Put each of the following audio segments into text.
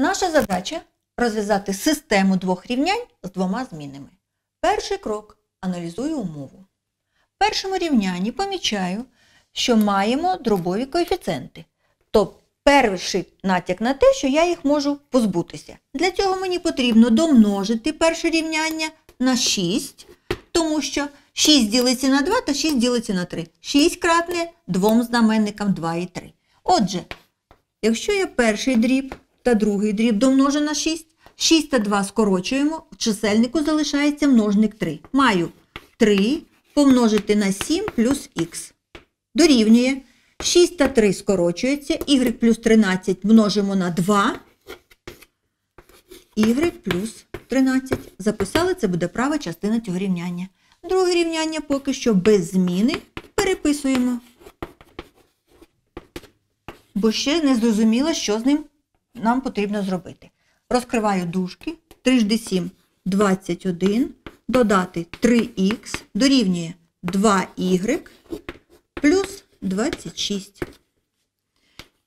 Наша задача розв'язати систему двох рівнянь з двома змінами. Перший крок аналізую умову. В першому рівнянні помічаю, що маємо дробові коефіцієнти. Тобто перший натяк на те, що я їх можу позбутися. Для цього мені потрібно домножити перше рівняння на 6, тому що 6 ділиться на 2 та 6 ділиться на 3. 6 кратне двом знаменникам 2 і 3. Отже, якщо я перший дріб та другий дріб домножу на 6. 6 та 2 скорочуємо. В чисельнику залишається множник 3. Маю 3 помножити на 7 плюс х. Дорівнює. 6 та 3 скорочується. Y плюс 13 множимо на 2. Y плюс 13. Записали, це буде права частина цього рівняння. Друге рівняння поки що без зміни переписуємо. Бо ще не зрозуміло, що з ним нам потрібно зробити. Розкриваю дужки. 3х7 21, додати 3х, дорівнює 2y плюс 26.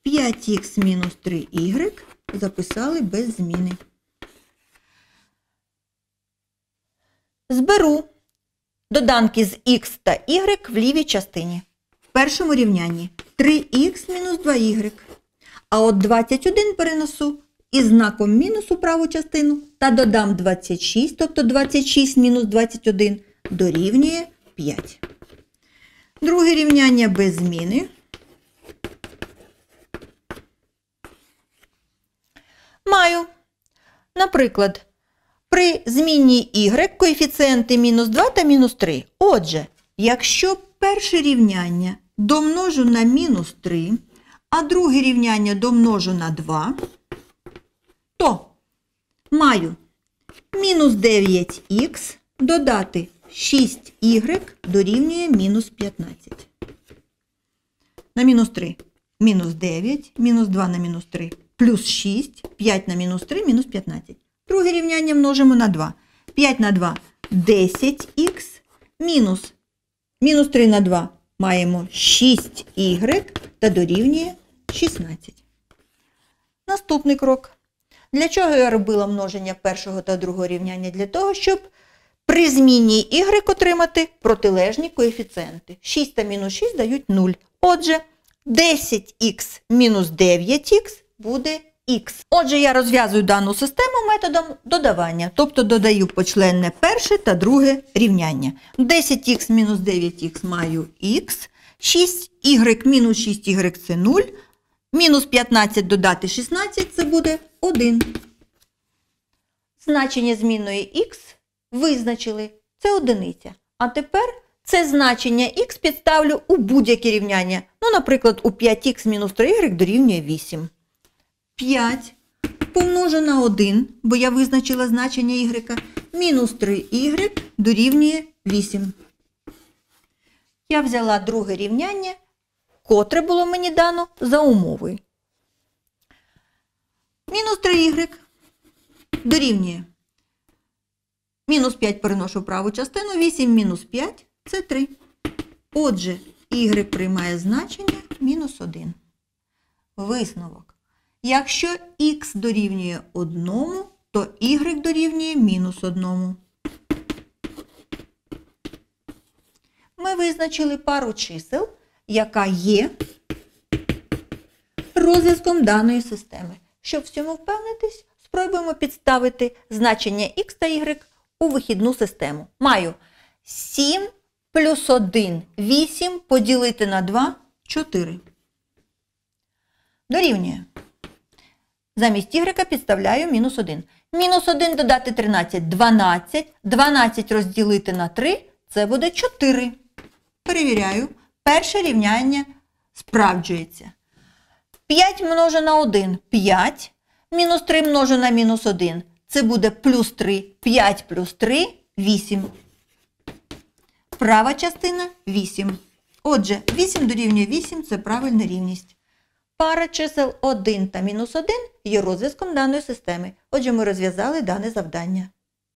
5х мінус 3y записали без зміни. Зберу доданки з х та y в лівій частині. В першому рівнянні 3х мінус 2y а от 21 перенесу із знаком мінус у праву частину та додам 26, тобто 26 мінус 21 дорівнює 5. Друге рівняння без зміни. Маю. Наприклад, при зміні y коефіцієнти мінус 2 та мінус 3. Отже, якщо перше рівняння домножу на мінус 3 а друге рівняння домножу на 2, то маю мінус 9х додати 6y дорівнює мінус 15. На мінус 3 мінус 9, мінус 2 на мінус 3, плюс 6, 5 на мінус 3, мінус 15. Друге рівняння множимо на 2. 5 на 2 10х, мінус мінус 3 на 2 маємо 6y та дорівнює 16. Наступний крок. Для чого я робила множення першого та другого рівняння? Для того, щоб при зміні y отримати протилежні коефіцієнти. 6 та мінус 6 дають 0. Отже, 10х мінус 9х буде x. Отже, я розв'язую дану систему методом додавання, тобто додаю почленне перше та друге рівняння. 10х мінус 9х маю х, 6 мінус 6 – це 0, Мінус 15 додати 16 це буде 1. Значення змінної х визначили. Це одиниця. А тепер це значення х підставлю у будь-яке рівняння. Ну, наприклад, у 5х мінус 3y дорівнює 8. 5 помножу на 1, бо я визначила значення y, мінус 3y дорівнює 8. Я взяла друге рівняння котре було мені дано за умови. Мінус 3y дорівнює. Мінус 5 переношу в праву частину, 8 мінус 5 це 3. Отже, y приймає значення мінус 1. Висновок. Якщо х дорівнює 1, то y дорівнює мінус 1. Ми визначили пару чисел яка є розв'язком даної системи. Щоб в цьому впевнитись, спробуємо підставити значення х та y у вихідну систему. Маю 7 плюс 1 8 поділити на 2 4. Дорівнюю. Замість y підставляю мінус 1. Мінус 1 додати 13 12. 12 розділити на 3 це буде 4. Перевіряю. Перше рівняння справджується. 5 множу на 1 5. Мінус 3 множу на мінус 1. Це буде плюс 3. 5 плюс 3 8. Права частина 8. Отже, 8 дорівнює 8 це правильна рівність. Пара чисел 1 та мінус 1 є розв'язком даної системи. Отже, ми розв'язали дане завдання.